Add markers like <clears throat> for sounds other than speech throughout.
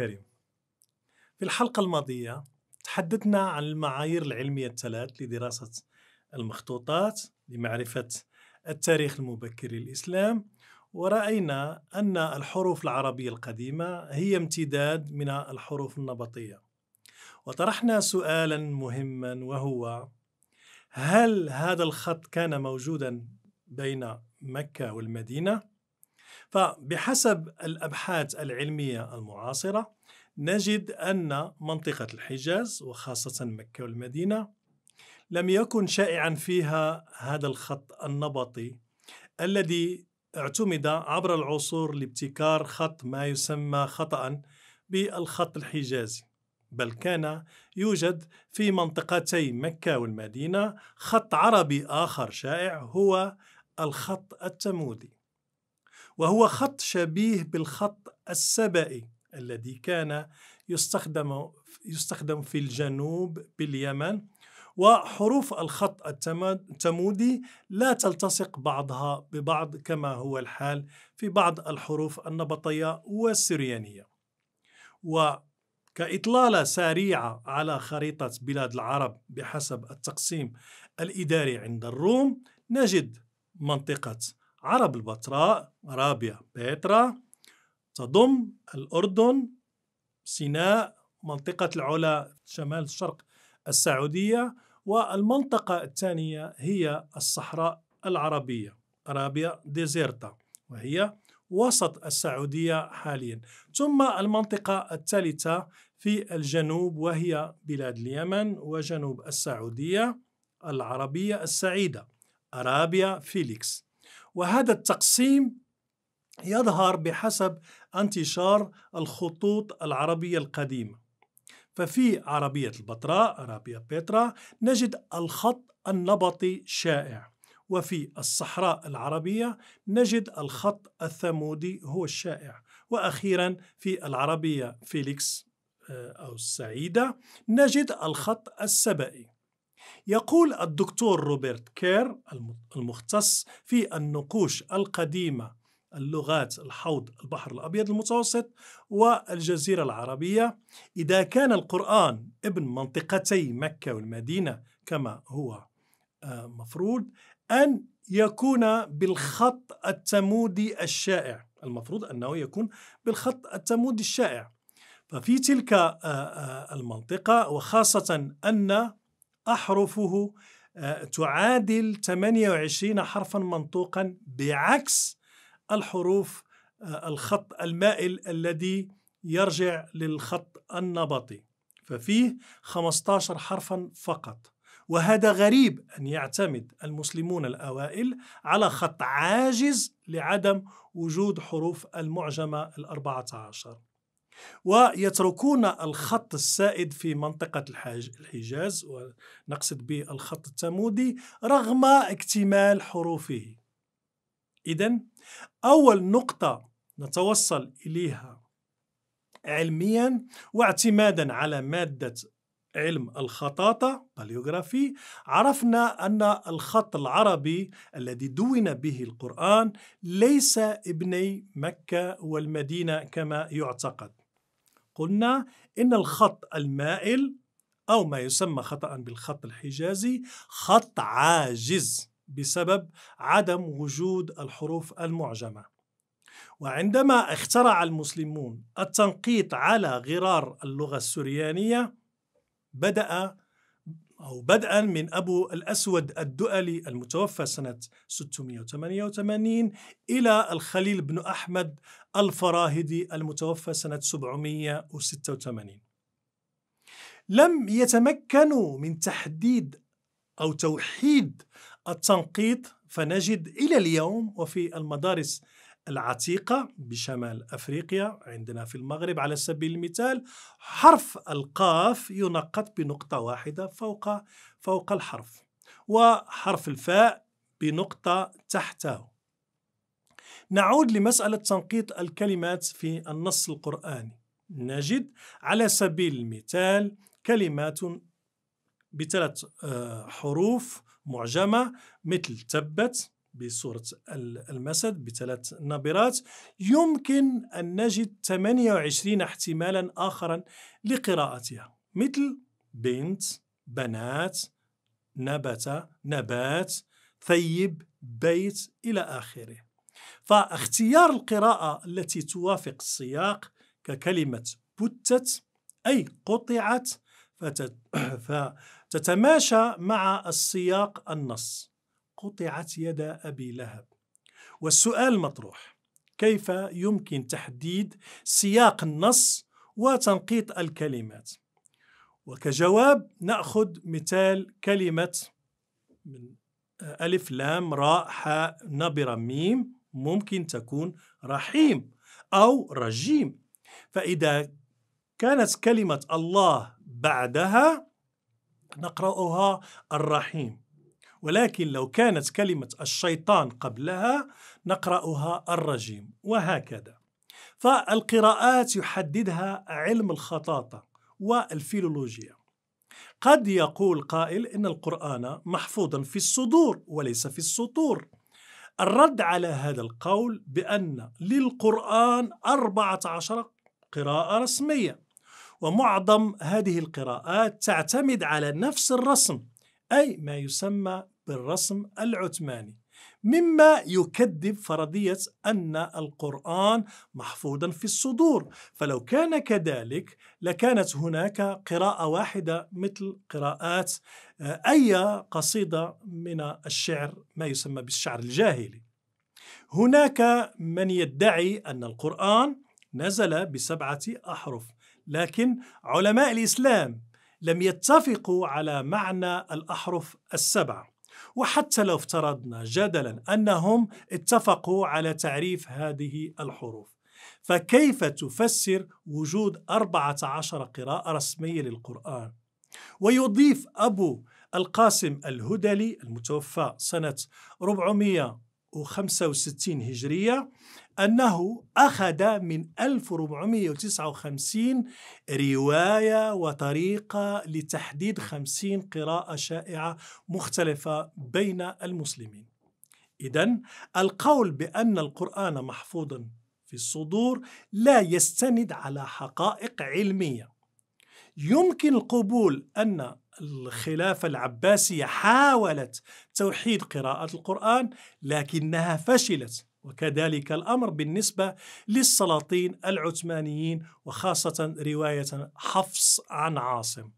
الكريم في الحلقة الماضية تحدثنا عن المعايير العلمية الثلاث لدراسة المخطوطات لمعرفة التاريخ المبكر للإسلام ورأينا أن الحروف العربية القديمة هي امتداد من الحروف النبطية وطرحنا سؤالا مهما وهو هل هذا الخط كان موجودا بين مكة والمدينة؟ فبحسب الأبحاث العلمية المعاصرة نجد أن منطقة الحجاز وخاصة مكة والمدينة لم يكن شائعا فيها هذا الخط النبطي الذي اعتمد عبر العصور لابتكار خط ما يسمى خطأ بالخط الحجازي بل كان يوجد في منطقتي مكة والمدينة خط عربي آخر شائع هو الخط التمودي وهو خط شبيه بالخط السبئي الذي كان يستخدم يستخدم في الجنوب باليمن وحروف الخط التمودي لا تلتصق بعضها ببعض كما هو الحال في بعض الحروف النبطية والسريانية وكإطلالة سريعة على خريطة بلاد العرب بحسب التقسيم الإداري عند الروم نجد منطقة عرب البتراء أرابيا بيترا تضم الأردن سيناء منطقة العلا شمال الشرق السعودية والمنطقة الثانية هي الصحراء العربية أرابيا ديزيرتا وهي وسط السعودية حاليا ثم المنطقة الثالثة في الجنوب وهي بلاد اليمن وجنوب السعودية العربية السعيدة أرابيا فيليكس وهذا التقسيم يظهر بحسب انتشار الخطوط العربية القديمة ففي عربية البتراء عربية بترا نجد الخط النبطي شائع وفي الصحراء العربية نجد الخط الثمودي هو الشائع وأخيرا في العربية فيليكس آه، أو السعيدة نجد الخط السبئي يقول الدكتور روبرت كير المختص في النقوش القديمة اللغات الحوض البحر الأبيض المتوسط والجزيرة العربية إذا كان القرآن ابن منطقتي مكة والمدينة كما هو آه، مفروض أن يكون بالخط التمودي الشائع المفروض أنه يكون بالخط التمودي الشائع ففي تلك آه، آه، المنطقة وخاصة أن أحرفه آه، تعادل 28 حرفا منطوقا بعكس الحروف آه، الخط المائل الذي يرجع للخط النبطي ففيه 15 حرفا فقط وهذا غريب أن يعتمد المسلمون الأوائل على خط عاجز لعدم وجود حروف المعجمة الأربعة عشر ويتركون الخط السائد في منطقة الحجاز ونقصد به الخط التمودي رغم اكتمال حروفه إذا أول نقطة نتوصل إليها علميا واعتمادا على مادة علم الخطاطة باليوغرافي عرفنا أن الخط العربي الذي دون به القرآن ليس ابني مكة والمدينة كما يعتقد قلنا إن الخط المائل أو ما يسمى خطأ بالخط الحجازي خط عاجز بسبب عدم وجود الحروف المعجمة وعندما اخترع المسلمون التنقيط على غرار اللغة السريانية بدأ أو بدءا من أبو الأسود الدؤلي المتوفى سنة 688 إلى الخليل بن أحمد الفراهدي المتوفى سنة 786 لم يتمكنوا من تحديد أو توحيد التنقيط فنجد إلى اليوم وفي المدارس العتيقة بشمال أفريقيا عندنا في المغرب على سبيل المثال حرف القاف ينقط بنقطة واحدة فوق فوق الحرف وحرف الفاء بنقطة تحته نعود لمسألة تنقيط الكلمات في النص القرآني نجد على سبيل المثال كلمات بثلاث آه، حروف معجمة مثل تبت بصورة المسد بثلاث نبرات يمكن أن نجد 28 احتمالا آخرا لقراءتها مثل بنت بنات نبتة نبات ثيب بيت إلى آخره فاختيار القراءة التي توافق السياق ككلمة بتت أي قطعت <clears throat> فتتماشى مع السياق النص قطعت يد أبي لهب والسؤال مطروح كيف يمكن تحديد سياق النص وتنقيط الكلمات وكجواب نأخذ مثال كلمة من آه، ألف لام راء حاء نبرة ميم ممكن تكون رحيم أو رجيم فإذا كانت كلمة الله بعدها نقرأها الرحيم ولكن لو كانت كلمة الشيطان قبلها نقرأها الرجيم وهكذا فالقراءات يحددها علم الخطاطة والفيلولوجيا قد يقول قائل إن القرآن محفوظا في الصدور وليس في السطور الرد على هذا القول بأن للقرآن 14 قراءة رسمية ومعظم هذه القراءات تعتمد على نفس الرسم أي ما يسمى بالرسم العثماني مما يكذب فرضية أن القرآن محفوظا في الصدور فلو كان كذلك لكانت هناك قراءة واحدة مثل قراءات آه، أي قصيدة من الشعر ما يسمى بالشعر الجاهلي هناك من يدعي أن القرآن نزل بسبعة أحرف لكن علماء الإسلام لم يتفقوا على معنى الأحرف السبعة وحتى لو افترضنا جدلا أنهم اتفقوا على تعريف هذه الحروف فكيف تفسر وجود 14 قراءة رسمية للقرآن؟ ويضيف أبو القاسم الهدلي المتوفى سنة 465 هجرية أنه أخذ من 1459 رواية وطريقة لتحديد 50 قراءة شائعة مختلفة بين المسلمين إذا القول بأن القرآن محفوظ في الصدور لا يستند على حقائق علمية يمكن القبول أن الخلافة العباسية حاولت توحيد قراءة القرآن لكنها فشلت وكذلك الأمر بالنسبة للسلاطين العثمانيين وخاصة رواية حفص عن عاصم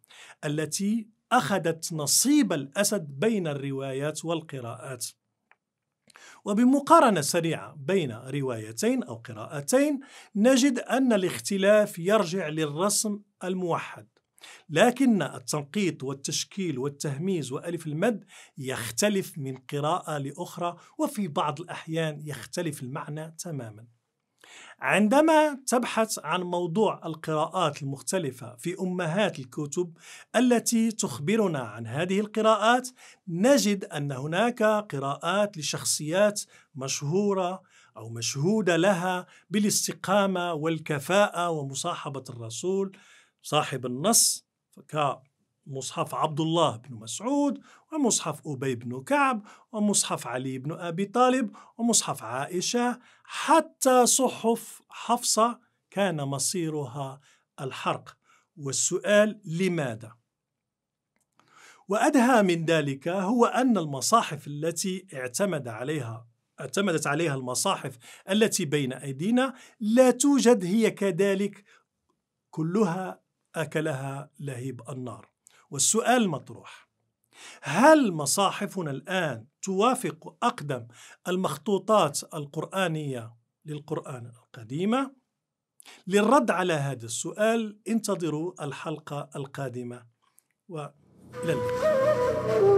التي أخذت نصيب الأسد بين الروايات والقراءات وبمقارنة سريعة بين روايتين أو قراءتين نجد أن الاختلاف يرجع للرسم الموحد لكن التنقيط والتشكيل والتهميز وألف المد يختلف من قراءة لأخرى وفي بعض الأحيان يختلف المعنى تماما عندما تبحث عن موضوع القراءات المختلفة في أمهات الكتب التي تخبرنا عن هذه القراءات نجد أن هناك قراءات لشخصيات مشهورة أو مشهودة لها بالاستقامة والكفاءة ومصاحبة الرسول صاحب النص كمصحف عبد الله بن مسعود ومصحف أبي بن كعب ومصحف علي بن أبي طالب ومصحف عائشة حتى صحف حفصة كان مصيرها الحرق والسؤال لماذا؟ وأدهى من ذلك هو أن المصاحف التي اعتمد عليها اعتمدت عليها المصاحف التي بين أيدينا لا توجد هي كذلك كلها أكلها لهيب النار والسؤال مطروح هل مصاحفنا الآن توافق أقدم المخطوطات القرآنية للقرآن القديمة؟ للرد على هذا السؤال انتظروا الحلقة القادمة وإلى اللقاء